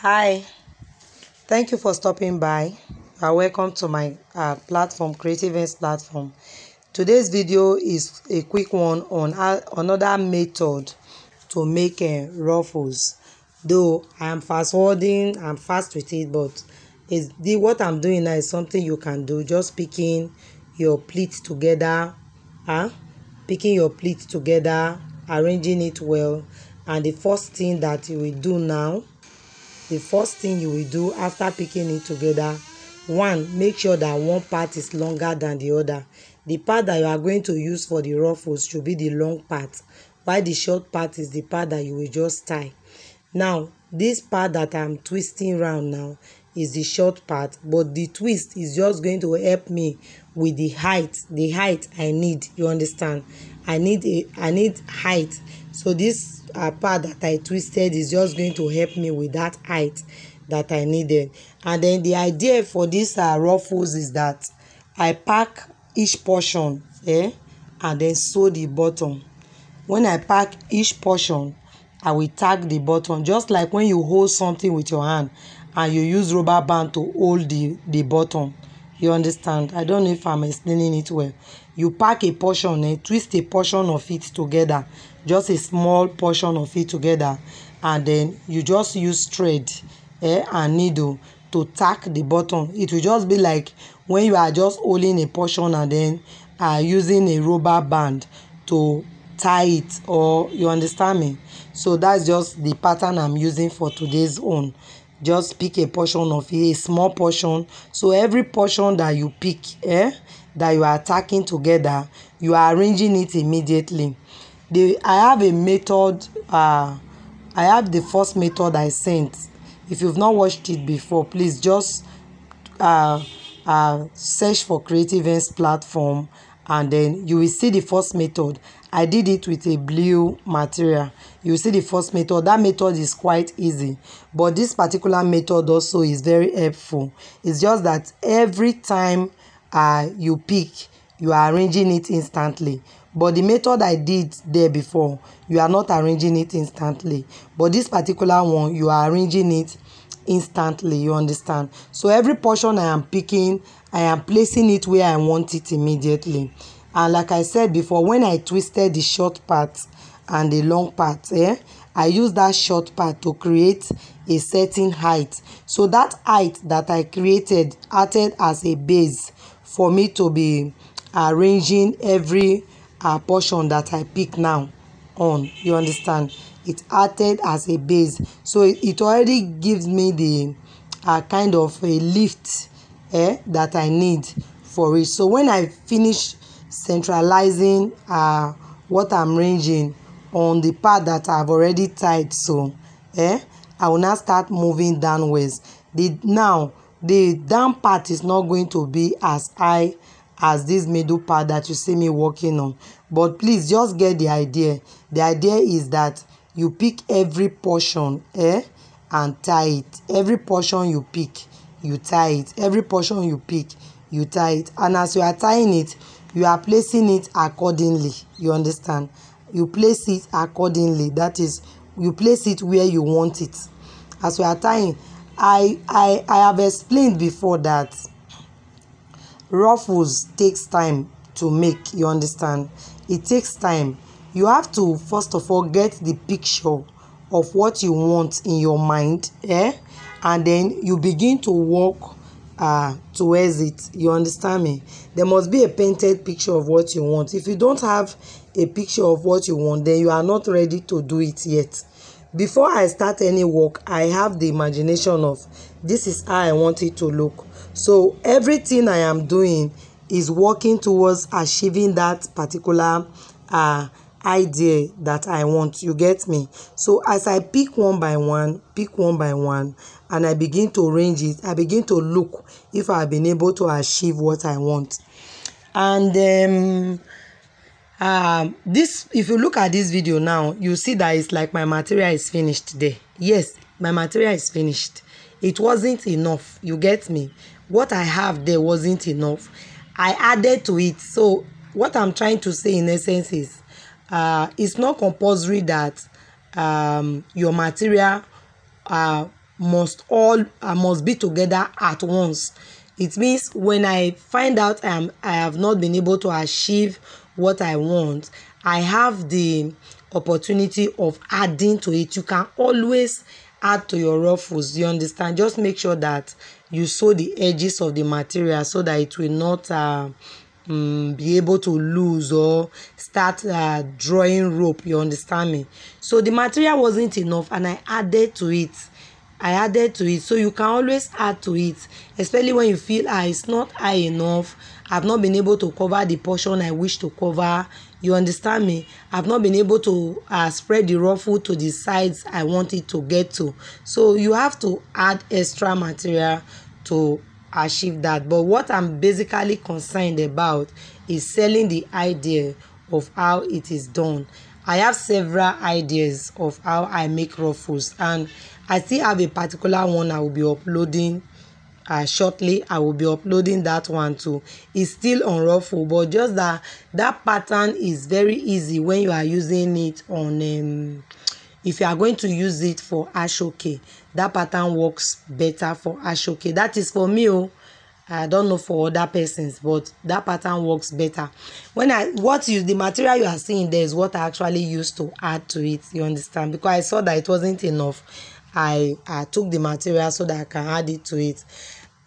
Hi, thank you for stopping by. You welcome to my uh, platform, Creative Ends platform. Today's video is a quick one on uh, another method to make uh, ruffles. Though I am fast forwarding, I'm fast with it, but it's the, what I'm doing now is something you can do. Just picking your pleats together, huh? picking your pleats together, arranging it well. And the first thing that you will do now the first thing you will do after picking it together one make sure that one part is longer than the other the part that you are going to use for the ruffles should be the long part while the short part is the part that you will just tie now this part that i'm twisting round now is the short part but the twist is just going to help me with the height the height i need you understand i need a i need height so this uh, part that i twisted is just going to help me with that height that i needed and then the idea for this uh, ruffles is that i pack each portion eh, and then sew the bottom when i pack each portion i will tag the bottom just like when you hold something with your hand and you use rubber band to hold the the bottom you understand i don't know if i'm explaining it well you pack a portion eh, twist a portion of it together just a small portion of it together and then you just use thread eh, and needle to tack the button it will just be like when you are just holding a portion and then are uh, using a rubber band to tie it or you understand me so that's just the pattern i'm using for today's own just pick a portion of it a small portion so every portion that you pick eh that you are attacking together, you are arranging it immediately. The, I have a method, uh, I have the first method I sent. If you've not watched it before, please just uh, uh, search for Creative Ends platform and then you will see the first method. I did it with a blue material. You see the first method. That method is quite easy, but this particular method also is very helpful. It's just that every time are uh, you pick, you are arranging it instantly. But the method I did there before, you are not arranging it instantly. But this particular one, you are arranging it instantly, you understand? So every portion I am picking, I am placing it where I want it immediately. And like I said before, when I twisted the short part and the long part, eh, I use that short part to create a certain height. So that height that I created acted as a base for me to be arranging every her uh, portion that I pick now on you understand it acted as a base so it already gives me the uh, kind of a lift eh, that I need for it so when I finish centralizing uh, what I'm ranging on the part that I've already tied so eh, I will now start moving downwards the now the down part is not going to be as high as this middle part that you see me working on but please just get the idea the idea is that you pick every portion eh and tie it every portion you pick you tie it every portion you pick you tie it and as you are tying it you are placing it accordingly you understand you place it accordingly that is you place it where you want it as you are tying I, I, I have explained before that ruffles takes time to make you understand it takes time you have to first of all get the picture of what you want in your mind eh and then you begin to work uh, towards it you understand me there must be a painted picture of what you want if you don't have a picture of what you want then you are not ready to do it yet Before I start any work I have the imagination of “this is how I want it to look” so everything I am doing is working towards achieving that particular uh, idea that I want, you get me? So as I pick one by one, pick one by one and I begin to arrange it, I begin to look if I've been able to achieve what I want. And um, um this if you look at this video now you see that it's like my material is finished there yes my material is finished it wasn't enough you get me what i have there wasn't enough i added to it so what i'm trying to say in essence is uh it's not compulsory that um your material uh must all uh, must be together at once it means when i find out um, i have not been able to achieve what I want, I have the opportunity of adding to it. You can always add to your ruffles. You understand? Just make sure that you sew the edges of the material so that it will not uh, um, mm, be able to lose or start uh, drawing rope. You understand me? So the material wasn't enough and I added to it. I added to it. So you can always add to it, especially when you feel ah, it's not high enough I've not been able to cover the portion I wish to cover. You understand me? I've not been able to uh, spread the ruffle to the sides I wanted to get to. So you have to add extra material to achieve that. But what I'm basically concerned about is selling the idea of how it is done. I have several ideas of how I make ruffles and I still have a particular one I will be uploading uh, shortly. I will be uploading that one too. It's still unruffled, but just that that pattern is very easy when you are using it on. Um, if you are going to use it for ashoke, that pattern works better for ashoke. That is for me. Oh. I don't know for other persons, but that pattern works better. When I what you the material you are seeing there is what I actually used to add to it. You understand? Because I saw that it wasn't enough. I I took the material so that I can add it to it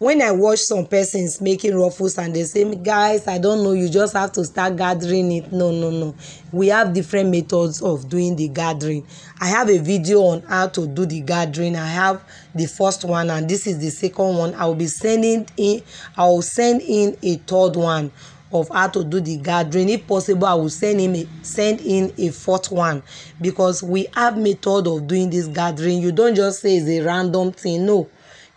when i watch some persons making ruffles and the same guys i don't know you just have to start gathering it no no no we have different methods of doing the gathering i have a video on how to do the gathering i have the first one and this is the second one i will be sending in i will send in a third one of how to do the gathering if possible i will send him a, send in a fourth one because we have method of doing this gathering you don't just say it's a random thing no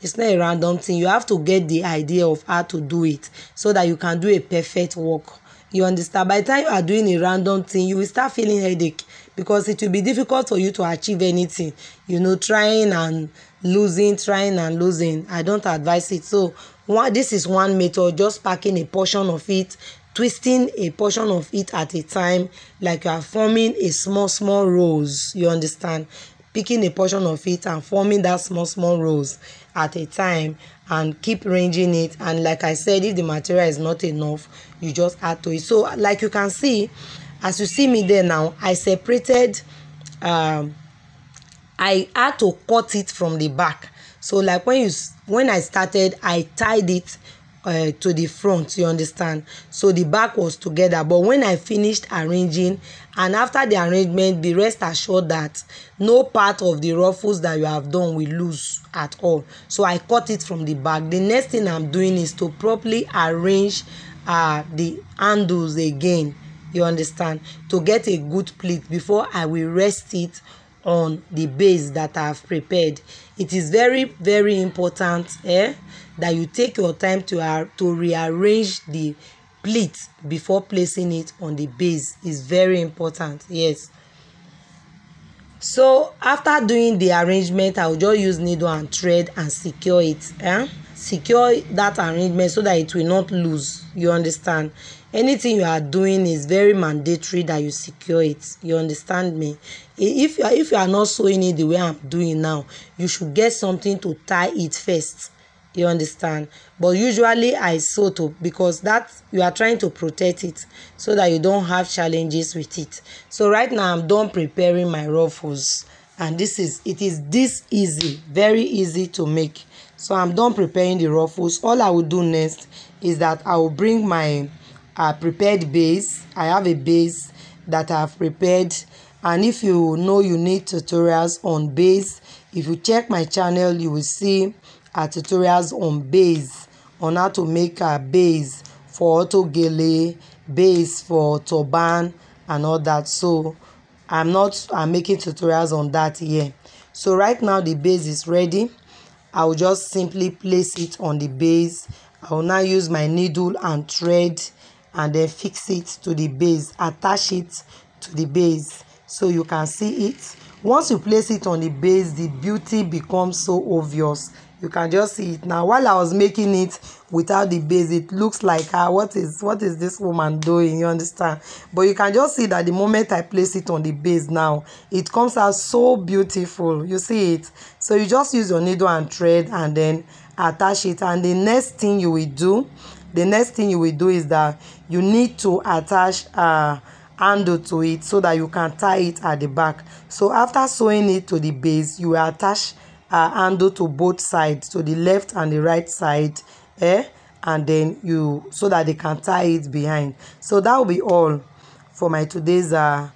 It's not a random thing. You have to get the idea of how to do it so that you can do a perfect work. You understand? By the time you are doing a random thing, you will start feeling headache because it will be difficult for you to achieve anything. You know, trying and losing, trying and losing. I don't advise it. So one, this is one method, just packing a portion of it, twisting a portion of it at a time, like you are forming a small, small rose. You understand? picking a portion of it and forming that small small rolls at a time and keep arranging it and like i said if the material is not enough you just add to it so like you can see as you see me there now i separated um i had to cut it from the back so like when you when i started i tied it uh, to the front you understand so the back was together but when i finished arranging and after the arrangement be rest assured that no part of the ruffles that you have done will lose at all so i cut it from the back the next thing i'm doing is to properly arrange uh, the handles again you understand to get a good pleat before i will rest it on the base that I have prepared. It is very, very important eh, that you take your time to, uh, to rearrange the pleat before placing it on the base. is very important, yes. So after doing the arrangement, I will just use needle and thread and secure it. Eh? Secure that arrangement so that it will not lose. You understand? anything you are doing is very mandatory that you secure it you understand me if you are, if you are not sewing it the way i'm doing now you should get something to tie it first you understand but usually i sew to because that you are trying to protect it so that you don't have challenges with it so right now i'm done preparing my ruffles and this is it is this easy very easy to make so i'm done preparing the ruffles all i will do next is that i will bring my I prepared base, I have a base that I have prepared and if you know you need tutorials on base, if you check my channel you will see our uh, tutorials on base, on how to make a base for autogele, base for turban and all that. So I'm not I'm making tutorials on that here. So right now the base is ready. I will just simply place it on the base. I will now use my needle and thread and then fix it to the base attach it to the base so you can see it once you place it on the base the beauty becomes so obvious you can just see it now while i was making it without the base it looks like ah what is what is this woman doing you understand but you can just see that the moment i place it on the base now it comes out so beautiful you see it so you just use your needle and thread and then attach it and the next thing you will do the next thing you will do is that you need to attach a handle to it so that you can tie it at the back so after sewing it to the base you will attach a handle to both sides to the left and the right side eh and then you so that they can tie it behind so that will be all for my today's uh,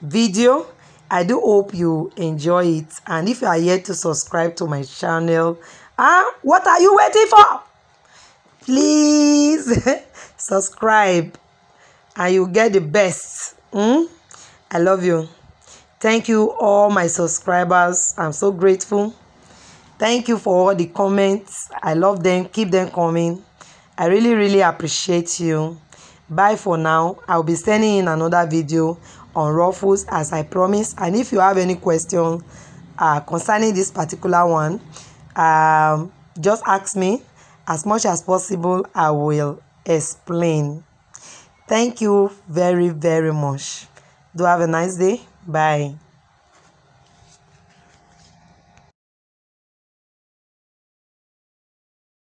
video i do hope you enjoy it and if you are yet to subscribe to my channel ah uh, what are you waiting for please subscribe and you get the best mm? i love you thank you all my subscribers i'm so grateful thank you for all the comments i love them keep them coming i really really appreciate you bye for now i'll be sending in another video on ruffles as i promised and if you have any question uh, concerning this particular one um, just ask me as much as possible I will explain. Thank you very, very much. Do have a nice day. Bye.